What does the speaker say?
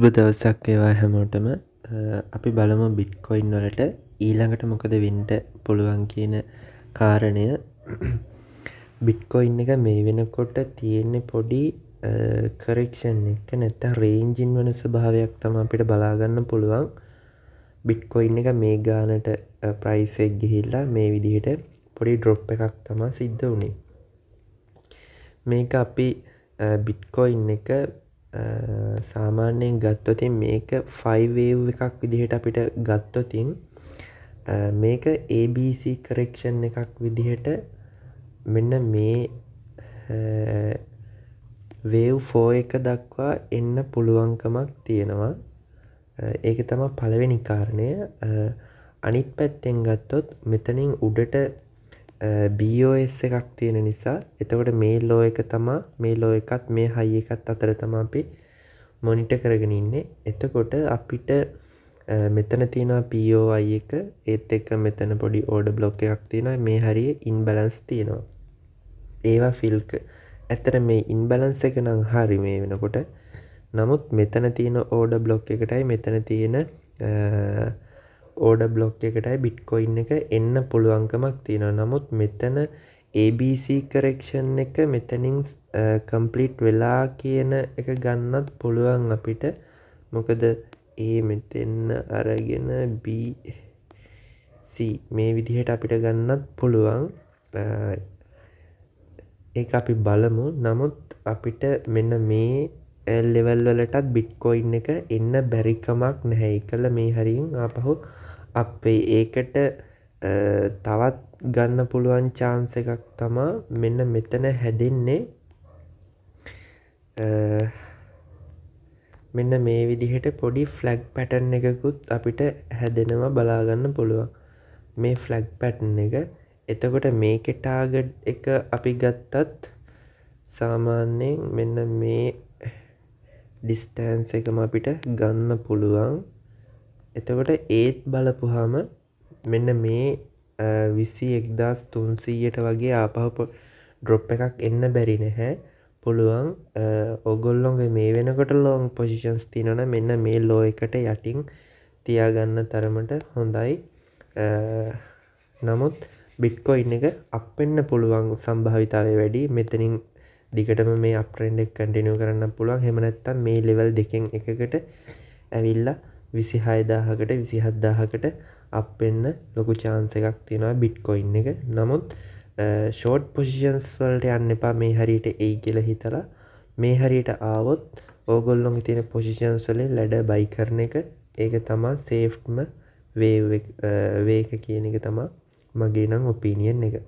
සුබ දවසක් ඒවා හැමෝටම අපි බලමු බිට්කොයින් වලට ඊළඟට මොකද වෙන්ට පුළුවන් කියන කාරණය බිට්කොයින් එක මේ වෙනකොට තියෙන්නේ පොඩි කරක්ෂන් එක නැත්ත රේන්ජින් වන ස්භාවයක් තම අපිට බලාගන්න පුළුවන් බිට්කොයින් එක මේ ගානට ප්‍රයිසෙක් ගිහිල්ලා මේ විදිහට පොඩි ඩ්‍රොප් එකක් තමා සිද්ධ වුණේ මේක අපි බිට්කොයින් එක සාමාන්‍යයෙන් ගත්තොතින් මේක ෆයිවේව් එකක් විදිහට අපිට ගත්තොතින් මේක ABC කරෙක්ෂන් එකක් විදිහට මෙන්න මේ වේව් ෆෝ එක දක්වා එන්න පුළුවන්කමක් තියෙනවා ඒක තම පළවෙනි කාරණය අනිත් පැත්තෙන් ගත්තොත් මෙතනින් උඩට බෝස් එකක් තියෙන නිසා එතකොට මේ ලෝ එක තමා මේ ලෝ එකත් මේ හයි එකත් අතර තම අපි මොනිට කරගෙන ඉන්නේ එතකොට අපිට මෙතන තියෙන පෝයි එක ඒත් එක මෙතන පොඩි ඕඩ බ්ලොක් එකක් තියෙන මේ හරිය ඉන් බලන්ස් තියෙනවා ඒවා ෆිල්ක ඇතර මේ ඉන් බලන්ස එක නම් හරි මේ වෙනකොට නමුත් මෙතන තියෙන ඕඩ බ්ලොක් එකටයි මෙතන තියෙන ඕඩ බ්ලොක්් එකටයි බිට්කොයින් එක එන්න පුළුවන්කමක් තියෙන නමුත් මෙතන ABC කරෙක්ෂන් එක මෙතනින් කම්පලිට් වෙලා කියන එක ගන්නත් පුළුවන් අපිට මොකද ඒ මෙතෙන්න අරගෙන B මේ විදිහට අපිට ගන්නත් පුළුවන් ඒ අපි බලමු නමුත් අපිට මෙන්න මේ ඇල් ලෙවල් වලටත් බිට්කොයින් එක එන්න බැරිකමක් නැහැ කළ මේ හරිින් ආපහු අපේ ඒකට තවත් ගන්න පුළුවන් චාන්ස එකක් තමා මෙන්න මෙතන හැදෙන්නේ මෙන්න මේ විදිහට පොඩි ෆ්ලැග් පැටන් එකකුත් අපිට හැදෙනවා බලාගන්න පුළුවන් මේ ෆ්ලැග් පැටන් එක එතකොට මේකෙ ටාගඩ් එක අපි ගත්තත් සාමාන්‍යයෙන් මෙන්න මේ ඩිස්ටෑන්ස් එකම අපිට ගන්න පුළුවන් එතකොට ඒත් බලපුහම මෙන්න මේ විසි එක්දස් තුන්සීයට වගේ ආපහප ඩ්‍රොප් එකක් එන්න බැරි නැහැ පුළුවන් ඔගොල්ලොන්ගේ මේ වෙනකොට ලෝන් පොසිෂන්ස් තිනන මෙන්න මේ ලෝ එකට යටින් තියාගන්න තරමට හොඳයි නමුත් බිට්කොයින් එක අපෙන්න්න පුළුවන් සම්භාවිතාවය වැඩි මෙතනින් දිගටම මේ අප්‍රෙන්ඩෙක් කටිනිය කරන්න පුළුවන් හෙමනැත්තම් මේ ලෙවල් දෙකෙන් එකකට ඇවිල්ලා විසි හයදාහකට විසිහත්දාහකට අපෙන්න්න ලොකු චාන්ස එකක් තියෙනවා බිට්කොයින් එක නමුත් ෂෝට් පොසිෂන්ස් වලට යන්න එපා මේ හරියට ඒ කියල හිතලා මේ හරියට ආවොත් ඕගොල්ලොන් තියෙන පොසිෂන්ස් වලින් ලැඩ බයි කරන එක ඒක තමා සේෆ්ටම වේක කියන එක තමා මගේ නම් ඔපිනියෙන් එක